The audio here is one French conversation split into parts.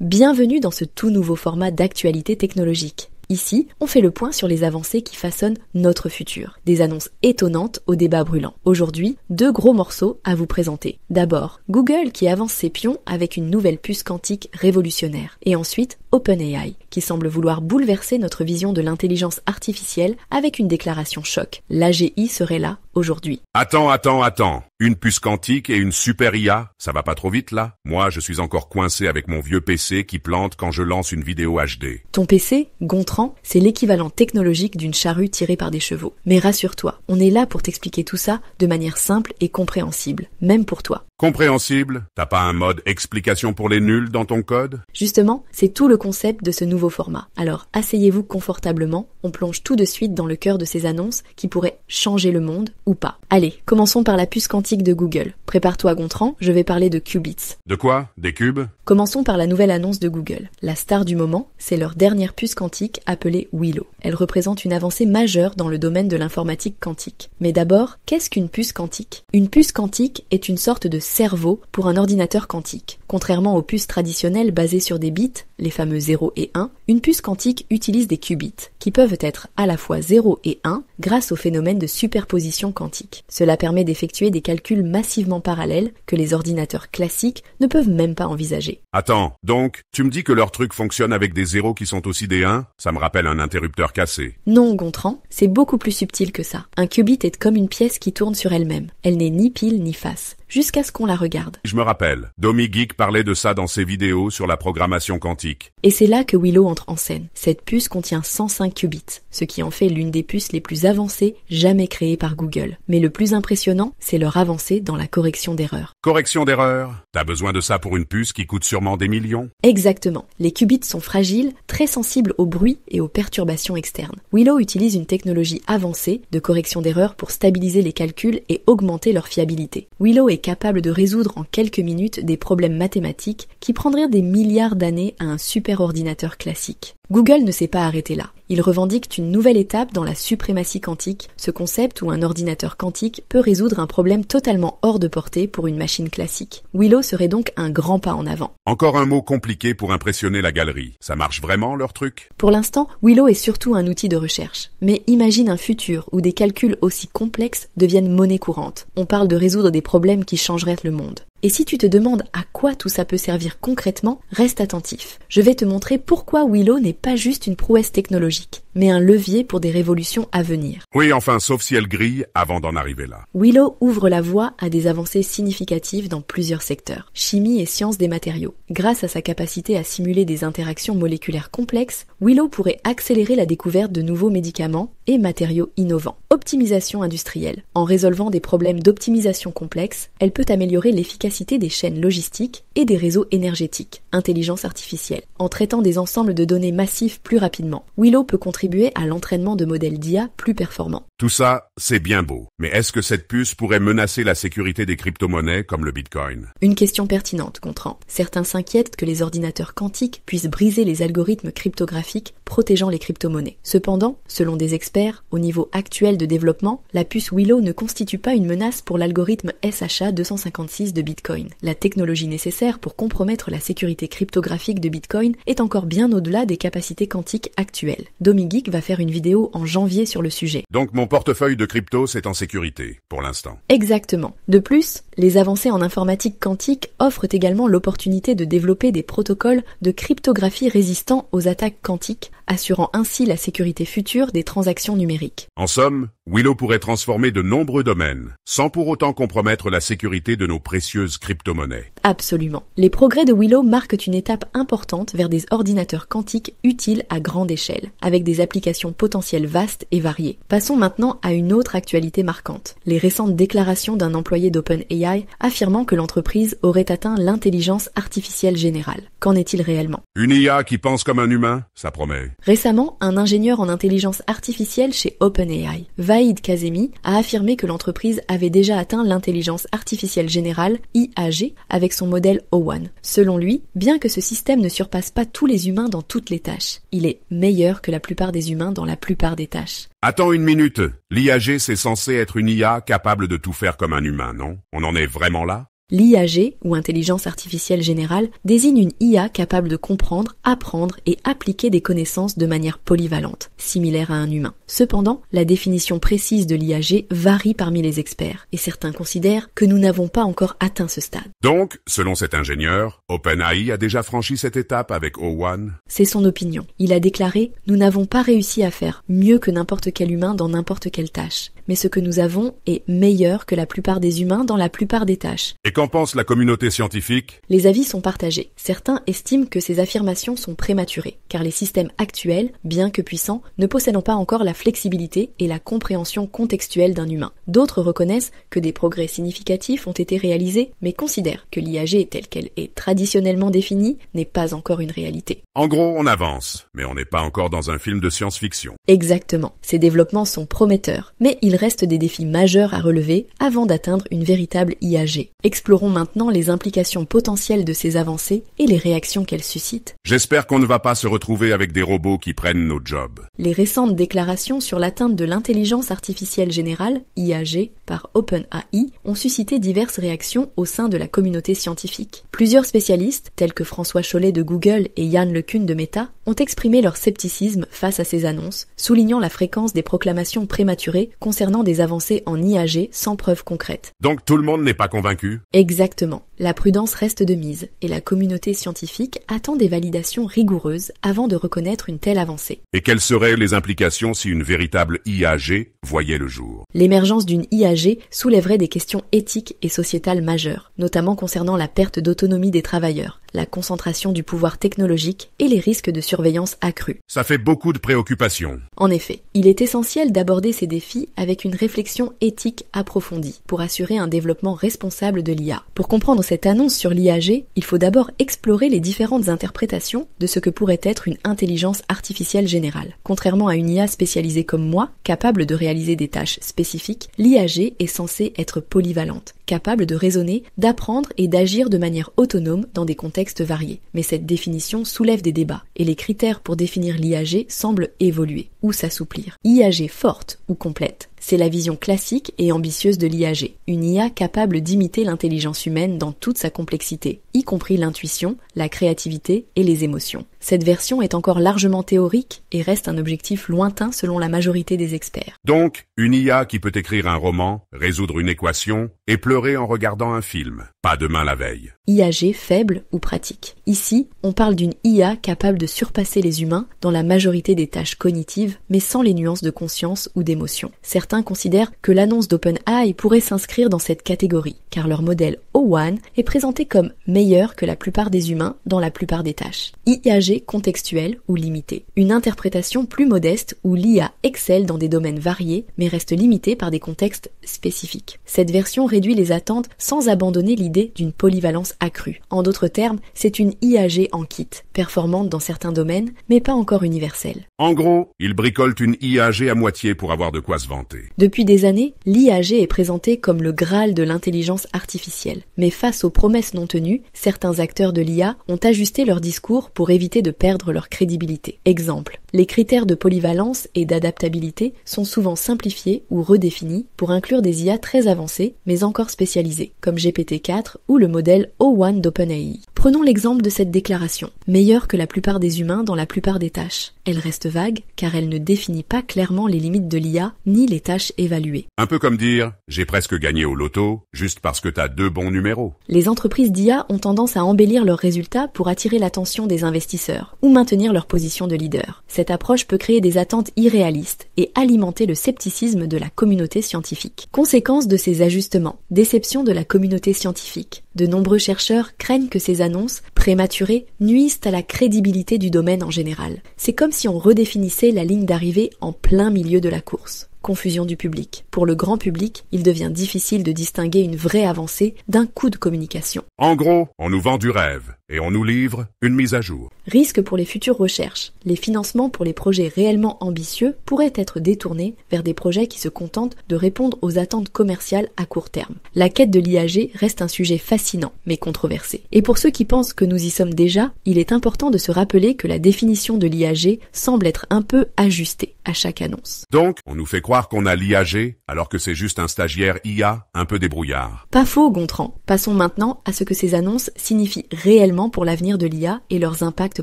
Bienvenue dans ce tout nouveau format d'actualité technologique. Ici, on fait le point sur les avancées qui façonnent notre futur, des annonces étonnantes aux débats brûlants. Aujourd'hui, deux gros morceaux à vous présenter. D'abord, Google qui avance ses pions avec une nouvelle puce quantique révolutionnaire. Et ensuite, OpenAI, qui semble vouloir bouleverser notre vision de l'intelligence artificielle avec une déclaration choc. L'AGI serait là aujourd'hui. Attends, attends, attends. Une puce quantique et une super IA, ça va pas trop vite là Moi, je suis encore coincé avec mon vieux PC qui plante quand je lance une vidéo HD. Ton PC, Gontran, c'est l'équivalent technologique d'une charrue tirée par des chevaux. Mais rassure-toi, on est là pour t'expliquer tout ça de manière simple et compréhensible, même pour toi. Compréhensible T'as pas un mode explication pour les nuls dans ton code Justement, c'est tout le concept de ce nouveau format. Alors, asseyez-vous confortablement, on plonge tout de suite dans le cœur de ces annonces qui pourraient changer le monde ou pas. Allez, commençons par la puce quantique de Google. Prépare-toi Gontran, je vais parler de qubits. De quoi Des cubes Commençons par la nouvelle annonce de Google. La star du moment, c'est leur dernière puce quantique appelée Willow. Elle représente une avancée majeure dans le domaine de l'informatique quantique. Mais d'abord, qu'est-ce qu'une puce quantique Une puce quantique est une sorte de cerveau pour un ordinateur quantique. Contrairement aux puces traditionnelles basées sur des bits, les fameux 0 et 1, une puce quantique utilise des qubits, qui peuvent être à la fois 0 et 1 grâce au phénomène de superposition quantique. Cela permet d'effectuer des calculs massivement parallèles que les ordinateurs classiques ne peuvent même pas envisager. Attends, donc, tu me dis que leur truc fonctionne avec des zéros qui sont aussi des 1 Ça me rappelle un interrupteur cassé. Non, Gontran, c'est beaucoup plus subtil que ça. Un qubit est comme une pièce qui tourne sur elle-même. Elle n'est ni pile ni face jusqu'à ce qu'on la regarde. Je me rappelle, Domi Geek parlait de ça dans ses vidéos sur la programmation quantique. Et c'est là que Willow entre en scène. Cette puce contient 105 qubits, ce qui en fait l'une des puces les plus avancées jamais créées par Google. Mais le plus impressionnant, c'est leur avancée dans la correction d'erreurs. Correction d'erreurs T'as besoin de ça pour une puce qui coûte sûrement des millions Exactement. Les qubits sont fragiles, très sensibles au bruit et aux perturbations externes. Willow utilise une technologie avancée de correction d'erreurs pour stabiliser les calculs et augmenter leur fiabilité. Willow est capable de résoudre en quelques minutes des problèmes mathématiques qui prendraient des milliards d'années à un superordinateur classique. Google ne s'est pas arrêté là. Ils revendiquent une nouvelle étape dans la suprématie quantique, ce concept où un ordinateur quantique peut résoudre un problème totalement hors de portée pour une machine classique. Willow serait donc un grand pas en avant. Encore un mot compliqué pour impressionner la galerie. Ça marche vraiment leur truc Pour l'instant, Willow est surtout un outil de recherche. Mais imagine un futur où des calculs aussi complexes deviennent monnaie courante. On parle de résoudre des problèmes qui changeraient le monde. Et si tu te demandes à quoi tout ça peut servir concrètement, reste attentif. Je vais te montrer pourquoi Willow n'est pas juste une prouesse technologique mais un levier pour des révolutions à venir. Oui, enfin, sauf si elle grille avant d'en arriver là. Willow ouvre la voie à des avancées significatives dans plusieurs secteurs, chimie et sciences des matériaux. Grâce à sa capacité à simuler des interactions moléculaires complexes, Willow pourrait accélérer la découverte de nouveaux médicaments et matériaux innovants. Optimisation industrielle. En résolvant des problèmes d'optimisation complexes, elle peut améliorer l'efficacité des chaînes logistiques et des réseaux énergétiques. Intelligence artificielle. En traitant des ensembles de données massifs plus rapidement, Willow peut contribuer à l'entraînement de modèles d'IA plus performants. Tout ça, c'est bien beau. Mais est-ce que cette puce pourrait menacer la sécurité des crypto-monnaies comme le Bitcoin Une question pertinente, Contran. Certains s'inquiètent que les ordinateurs quantiques puissent briser les algorithmes cryptographiques protégeant les crypto-monnaies. Cependant, selon des experts, au niveau actuel de développement, la puce Willow ne constitue pas une menace pour l'algorithme SHA 256 de Bitcoin. La technologie nécessaire pour compromettre la sécurité cryptographique de Bitcoin est encore bien au-delà des capacités quantiques actuelles. Domi Geek va faire une vidéo en janvier sur le sujet. Donc mon portefeuille de crypto est en sécurité, pour l'instant. Exactement. De plus, les avancées en informatique quantique offrent également l'opportunité de développer des protocoles de cryptographie résistants aux attaques quantiques, assurant ainsi la sécurité future des transactions numériques. En somme, Willow pourrait transformer de nombreux domaines, sans pour autant compromettre la sécurité de nos précieuses crypto-monnaies. Absolument. Les progrès de Willow marquent une étape importante vers des ordinateurs quantiques utiles à grande échelle, avec des applications potentielles vastes et variées. Passons maintenant à une autre actualité marquante, les récentes déclarations d'un employé d'OpenAI affirmant que l'entreprise aurait atteint l'intelligence artificielle générale. Qu'en est-il réellement Une IA qui pense comme un humain, ça promet. Récemment, un ingénieur en intelligence artificielle chez OpenAI, Vaid Kazemi, a affirmé que l'entreprise avait déjà atteint l'intelligence artificielle générale IAG avec son modèle O1. Selon lui, bien que ce système ne surpasse pas tous les humains dans toutes les tâches, il est meilleur que la plupart des humains dans la plupart des tâches. Attends une minute. L'IAG, c'est censé être une IA capable de tout faire comme un humain, non On en est vraiment là L'IAG, ou intelligence artificielle générale, désigne une IA capable de comprendre, apprendre et appliquer des connaissances de manière polyvalente, similaire à un humain. Cependant, la définition précise de l'IAG varie parmi les experts, et certains considèrent que nous n'avons pas encore atteint ce stade. Donc, selon cet ingénieur, OpenAI a déjà franchi cette étape avec O1 C'est son opinion. Il a déclaré « Nous n'avons pas réussi à faire mieux que n'importe quel humain dans n'importe quelle tâche mais ce que nous avons est meilleur que la plupart des humains dans la plupart des tâches. Et qu'en pense la communauté scientifique Les avis sont partagés. Certains estiment que ces affirmations sont prématurées, car les systèmes actuels, bien que puissants, ne possèdent pas encore la flexibilité et la compréhension contextuelle d'un humain. D'autres reconnaissent que des progrès significatifs ont été réalisés, mais considèrent que l'IAG telle qu'elle est traditionnellement définie n'est pas encore une réalité. En gros, on avance, mais on n'est pas encore dans un film de science-fiction. Exactement. Ces développements sont prometteurs, mais ils restent des défis majeurs à relever avant d'atteindre une véritable IAG. Explorons maintenant les implications potentielles de ces avancées et les réactions qu'elles suscitent. J'espère qu'on ne va pas se retrouver avec des robots qui prennent nos jobs. Les récentes déclarations sur l'atteinte de l'intelligence artificielle générale, IAG, par OpenAI, ont suscité diverses réactions au sein de la communauté scientifique. Plusieurs spécialistes, tels que François Chollet de Google et Yann Lecune de Meta, ont exprimé leur scepticisme face à ces annonces, soulignant la fréquence des proclamations prématurées concernant concernant des avancées en IAG sans preuve concrète. Donc tout le monde n'est pas convaincu Exactement. La prudence reste de mise et la communauté scientifique attend des validations rigoureuses avant de reconnaître une telle avancée. Et quelles seraient les implications si une véritable IAG voyait le jour L'émergence d'une IAG soulèverait des questions éthiques et sociétales majeures, notamment concernant la perte d'autonomie des travailleurs, la concentration du pouvoir technologique et les risques de surveillance accrue. Ça fait beaucoup de préoccupations. En effet, il est essentiel d'aborder ces défis avec une réflexion éthique approfondie pour assurer un développement responsable de l'IA. Pour comprendre cette annonce sur l'IAG, il faut d'abord explorer les différentes interprétations de ce que pourrait être une intelligence artificielle générale. Contrairement à une IA spécialisée comme moi, capable de réaliser des tâches spécifiques, l'IAG est censée être polyvalente, capable de raisonner, d'apprendre et d'agir de manière autonome dans des contextes variés. Mais cette définition soulève des débats, et les critères pour définir l'IAG semblent évoluer ou s'assouplir. IAG forte ou complète c'est la vision classique et ambitieuse de l'IAG, une IA capable d'imiter l'intelligence humaine dans toute sa complexité, y compris l'intuition, la créativité et les émotions. Cette version est encore largement théorique et reste un objectif lointain selon la majorité des experts. Donc, une IA qui peut écrire un roman, résoudre une équation et pleurer en regardant un film. Pas demain la veille. IAG faible ou pratique. Ici, on parle d'une IA capable de surpasser les humains dans la majorité des tâches cognitives, mais sans les nuances de conscience ou d'émotion. Certains considèrent que l'annonce d'OpenAI pourrait s'inscrire dans cette catégorie, car leur modèle O1 est présenté comme meilleur que la plupart des humains dans la plupart des tâches. IAG contextuel ou limité. Une interprétation plus modeste où l'IA excelle dans des domaines variés, mais reste limitée par des contextes spécifiques. Cette version réduit les attentes sans abandonner l'idée d'une polyvalence Accru. En d'autres termes, c'est une IAG en kit, performante dans certains domaines, mais pas encore universelle. En gros, ils bricolent une IAG à moitié pour avoir de quoi se vanter. Depuis des années, l'IAG est présentée comme le Graal de l'intelligence artificielle. Mais face aux promesses non tenues, certains acteurs de l'IA ont ajusté leur discours pour éviter de perdre leur crédibilité. Exemple, les critères de polyvalence et d'adaptabilité sont souvent simplifiés ou redéfinis pour inclure des IA très avancées mais encore spécialisées, comme GPT-4 ou le modèle o One d'OpenAI. Prenons l'exemple de cette déclaration. Meilleur que la plupart des humains dans la plupart des tâches elle reste vague car elle ne définit pas clairement les limites de l'IA ni les tâches évaluées. Un peu comme dire j'ai presque gagné au loto juste parce que t'as deux bons numéros. Les entreprises d'IA ont tendance à embellir leurs résultats pour attirer l'attention des investisseurs ou maintenir leur position de leader. Cette approche peut créer des attentes irréalistes et alimenter le scepticisme de la communauté scientifique. Conséquence de ces ajustements, déception de la communauté scientifique. De nombreux chercheurs craignent que ces annonces prématurées nuisent à la crédibilité du domaine en général. C'est comme si on redéfinissait la ligne d'arrivée en plein milieu de la course. Confusion du public. Pour le grand public, il devient difficile de distinguer une vraie avancée d'un coup de communication. En gros, on nous vend du rêve et on nous livre une mise à jour. Risque pour les futures recherches. Les financements pour les projets réellement ambitieux pourraient être détournés vers des projets qui se contentent de répondre aux attentes commerciales à court terme. La quête de l'IAG reste un sujet fascinant mais controversé. Et pour ceux qui pensent que nous y sommes déjà, il est important de se rappeler que la définition de l'IAG semble être un peu ajustée chaque annonce. Donc, on nous fait croire qu'on a l'IAG, alors que c'est juste un stagiaire IA, un peu débrouillard. Pas faux, Gontran. Passons maintenant à ce que ces annonces signifient réellement pour l'avenir de l'IA et leurs impacts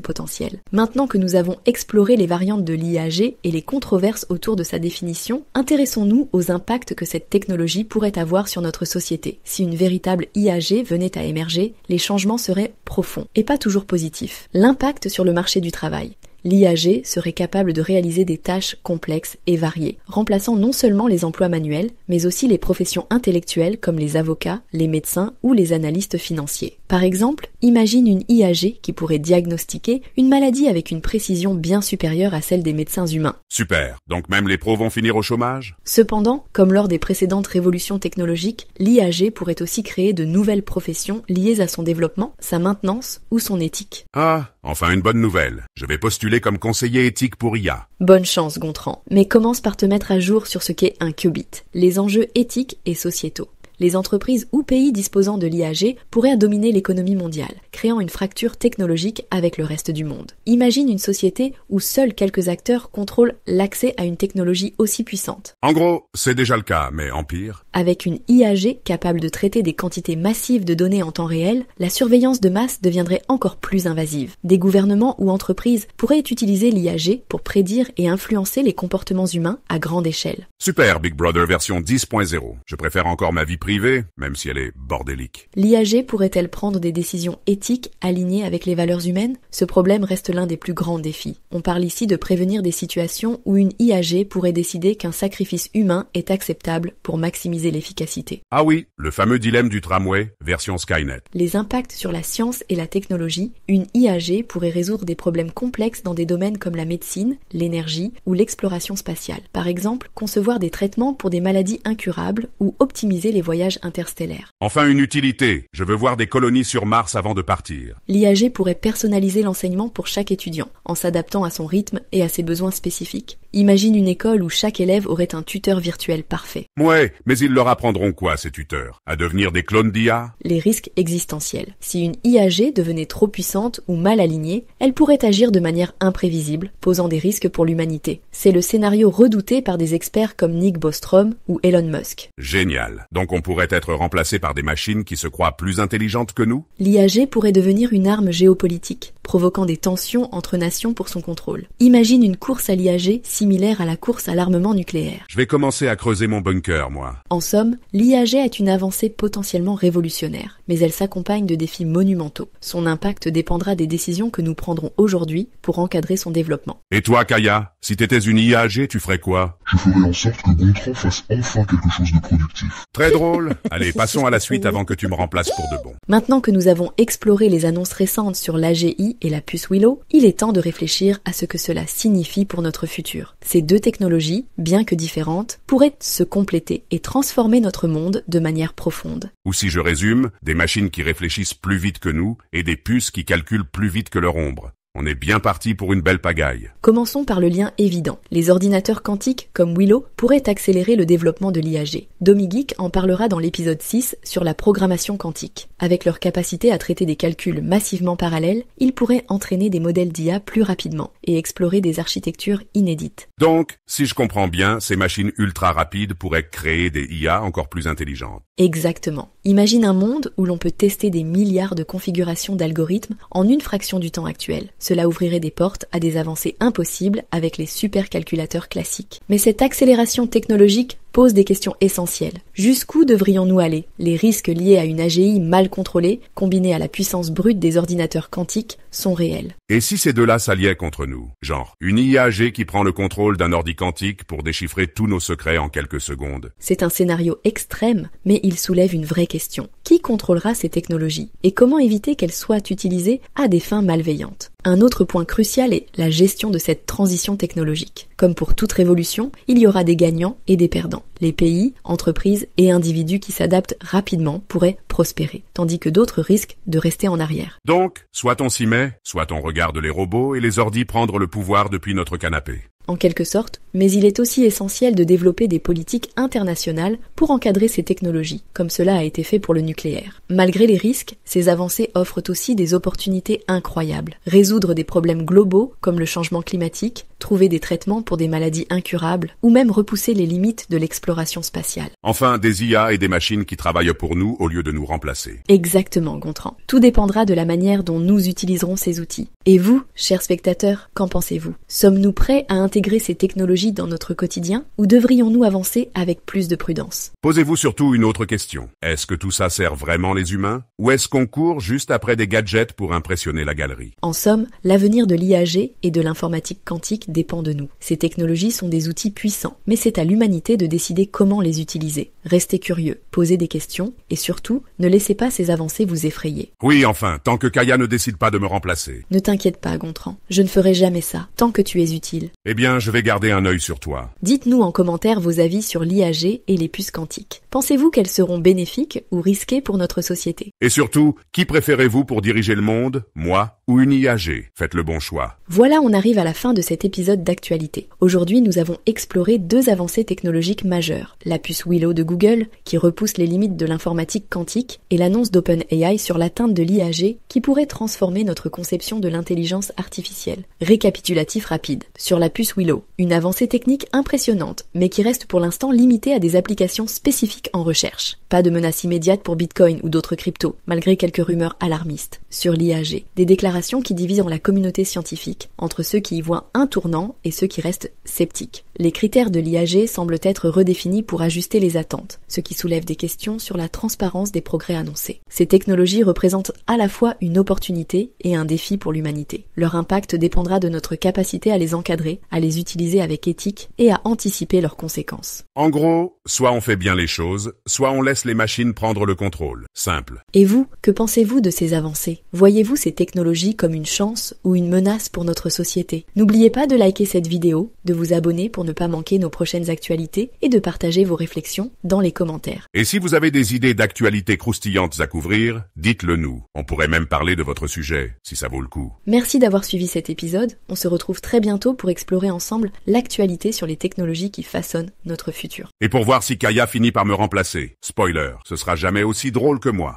potentiels. Maintenant que nous avons exploré les variantes de l'IAG et les controverses autour de sa définition, intéressons-nous aux impacts que cette technologie pourrait avoir sur notre société. Si une véritable IAG venait à émerger, les changements seraient profonds et pas toujours positifs. L'impact sur le marché du travail l'IAG serait capable de réaliser des tâches complexes et variées, remplaçant non seulement les emplois manuels, mais aussi les professions intellectuelles comme les avocats, les médecins ou les analystes financiers. Par exemple, imagine une IAG qui pourrait diagnostiquer une maladie avec une précision bien supérieure à celle des médecins humains. Super, donc même les pros vont finir au chômage Cependant, comme lors des précédentes révolutions technologiques, l'IAG pourrait aussi créer de nouvelles professions liées à son développement, sa maintenance ou son éthique. Ah Enfin, une bonne nouvelle. Je vais postuler comme conseiller éthique pour IA. Bonne chance, Gontran. Mais commence par te mettre à jour sur ce qu'est un qubit, les enjeux éthiques et sociétaux les entreprises ou pays disposant de l'IAG pourraient dominer l'économie mondiale, créant une fracture technologique avec le reste du monde. Imagine une société où seuls quelques acteurs contrôlent l'accès à une technologie aussi puissante. En gros, c'est déjà le cas, mais en pire. Avec une IAG capable de traiter des quantités massives de données en temps réel, la surveillance de masse deviendrait encore plus invasive. Des gouvernements ou entreprises pourraient utiliser l'IAG pour prédire et influencer les comportements humains à grande échelle. Super Big Brother version 10.0. Je préfère encore ma vie privée, même si elle est bordélique. L'IAG pourrait-elle prendre des décisions éthiques alignées avec les valeurs humaines Ce problème reste l'un des plus grands défis. On parle ici de prévenir des situations où une IAG pourrait décider qu'un sacrifice humain est acceptable pour maximiser l'efficacité. Ah oui, le fameux dilemme du tramway, version Skynet. Les impacts sur la science et la technologie, une IAG pourrait résoudre des problèmes complexes dans des domaines comme la médecine, l'énergie ou l'exploration spatiale. Par exemple, concevoir des traitements pour des maladies incurables ou optimiser les voyages interstellaire. Enfin une utilité, je veux voir des colonies sur Mars avant de partir. L'IAG pourrait personnaliser l'enseignement pour chaque étudiant, en s'adaptant à son rythme et à ses besoins spécifiques. Imagine une école où chaque élève aurait un tuteur virtuel parfait. Ouais, mais ils leur apprendront quoi ces tuteurs À devenir des clones d'IA Les risques existentiels. Si une IAG devenait trop puissante ou mal alignée, elle pourrait agir de manière imprévisible, posant des risques pour l'humanité. C'est le scénario redouté par des experts comme Nick Bostrom ou Elon Musk. Génial. Donc on pourrait être remplacé par des machines qui se croient plus intelligentes que nous L'IAG pourrait devenir une arme géopolitique, provoquant des tensions entre nations pour son contrôle. Imagine une course à l'IAG similaire à la course à l'armement nucléaire. Je vais commencer à creuser mon bunker, moi. En somme, l'IAG est une avancée potentiellement révolutionnaire, mais elle s'accompagne de défis monumentaux. Son impact dépendra des décisions que nous prendrons aujourd'hui pour encadrer son développement. Et toi, Kaya, si t'étais une IAG, tu ferais quoi Je ferais en sorte que Gontran fasse enfin quelque chose de productif. Très drôle Allez, passons à la suite avant que tu me remplaces pour de bon. Maintenant que nous avons exploré les annonces récentes sur l'AGI et la puce Willow, il est temps de réfléchir à ce que cela signifie pour notre futur. Ces deux technologies, bien que différentes, pourraient se compléter et transformer notre monde de manière profonde. Ou si je résume, des machines qui réfléchissent plus vite que nous et des puces qui calculent plus vite que leur ombre. On est bien parti pour une belle pagaille. Commençons par le lien évident. Les ordinateurs quantiques, comme Willow, pourraient accélérer le développement de l'IAG. Domigeek en parlera dans l'épisode 6 sur la programmation quantique. Avec leur capacité à traiter des calculs massivement parallèles, ils pourraient entraîner des modèles d'IA plus rapidement et explorer des architectures inédites. Donc, si je comprends bien, ces machines ultra rapides pourraient créer des IA encore plus intelligentes. Exactement. Imagine un monde où l'on peut tester des milliards de configurations d'algorithmes en une fraction du temps actuel. Cela ouvrirait des portes à des avancées impossibles avec les supercalculateurs classiques. Mais cette accélération technologique pose des questions essentielles. Jusqu'où devrions-nous aller Les risques liés à une AGI mal contrôlée, combinés à la puissance brute des ordinateurs quantiques, sont réels. Et si ces deux-là s'alliaient contre nous Genre, une IAG qui prend le contrôle d'un ordi quantique pour déchiffrer tous nos secrets en quelques secondes. C'est un scénario extrême, mais il soulève une vraie question. Qui contrôlera ces technologies Et comment éviter qu'elles soient utilisées à des fins malveillantes un autre point crucial est la gestion de cette transition technologique. Comme pour toute révolution, il y aura des gagnants et des perdants. Les pays, entreprises et individus qui s'adaptent rapidement pourraient prospérer, tandis que d'autres risquent de rester en arrière. Donc, soit on s'y met, soit on regarde les robots et les ordis prendre le pouvoir depuis notre canapé. En quelque sorte, mais il est aussi essentiel de développer des politiques internationales pour encadrer ces technologies, comme cela a été fait pour le nucléaire. Malgré les risques, ces avancées offrent aussi des opportunités incroyables. Résoudre des problèmes globaux, comme le changement climatique, trouver des traitements pour des maladies incurables ou même repousser les limites de l'exploration spatiale. Enfin, des IA et des machines qui travaillent pour nous au lieu de nous remplacer. Exactement, Gontran. Tout dépendra de la manière dont nous utiliserons ces outils. Et vous, chers spectateurs, qu'en pensez-vous Sommes-nous prêts à intégrer ces technologies dans notre quotidien ou devrions-nous avancer avec plus de prudence Posez-vous surtout une autre question. Est-ce que tout ça sert vraiment les humains ou est-ce qu'on court juste après des gadgets pour impressionner la galerie En somme, l'avenir de l'IAG et de l'informatique quantique dépend de nous. Ces technologies sont des outils puissants, mais c'est à l'humanité de décider comment les utiliser. Restez curieux, posez des questions, et surtout, ne laissez pas ces avancées vous effrayer. Oui, enfin, tant que Kaya ne décide pas de me remplacer. Ne t'inquiète pas, Gontran, je ne ferai jamais ça, tant que tu es utile. Eh bien, je vais garder un œil sur toi. Dites-nous en commentaire vos avis sur l'IAG et les puces quantiques. Pensez-vous qu'elles seront bénéfiques ou risquées pour notre société Et surtout, qui préférez-vous pour diriger le monde Moi ou une IAG. Faites le bon choix. Voilà, on arrive à la fin de cet épisode d'actualité. Aujourd'hui, nous avons exploré deux avancées technologiques majeures. La puce Willow de Google, qui repousse les limites de l'informatique quantique, et l'annonce d'OpenAI sur l'atteinte de l'IAG, qui pourrait transformer notre conception de l'intelligence artificielle. Récapitulatif rapide. Sur la puce Willow, une avancée technique impressionnante, mais qui reste pour l'instant limitée à des applications spécifiques en recherche. Pas de menace immédiate pour Bitcoin ou d'autres cryptos, malgré quelques rumeurs alarmistes. Sur l'IAG, des déclarations qui divise en la communauté scientifique entre ceux qui y voient un tournant et ceux qui restent sceptiques. Les critères de l'IAG semblent être redéfinis pour ajuster les attentes, ce qui soulève des questions sur la transparence des progrès annoncés. Ces technologies représentent à la fois une opportunité et un défi pour l'humanité. Leur impact dépendra de notre capacité à les encadrer, à les utiliser avec éthique et à anticiper leurs conséquences. En gros, soit on fait bien les choses, soit on laisse les machines prendre le contrôle. Simple. Et vous, que pensez-vous de ces avancées Voyez-vous ces technologies comme une chance ou une menace pour notre société. N'oubliez pas de liker cette vidéo, de vous abonner pour ne pas manquer nos prochaines actualités et de partager vos réflexions dans les commentaires. Et si vous avez des idées d'actualités croustillantes à couvrir, dites-le nous. On pourrait même parler de votre sujet, si ça vaut le coup. Merci d'avoir suivi cet épisode. On se retrouve très bientôt pour explorer ensemble l'actualité sur les technologies qui façonnent notre futur. Et pour voir si Kaya finit par me remplacer. Spoiler, ce sera jamais aussi drôle que moi.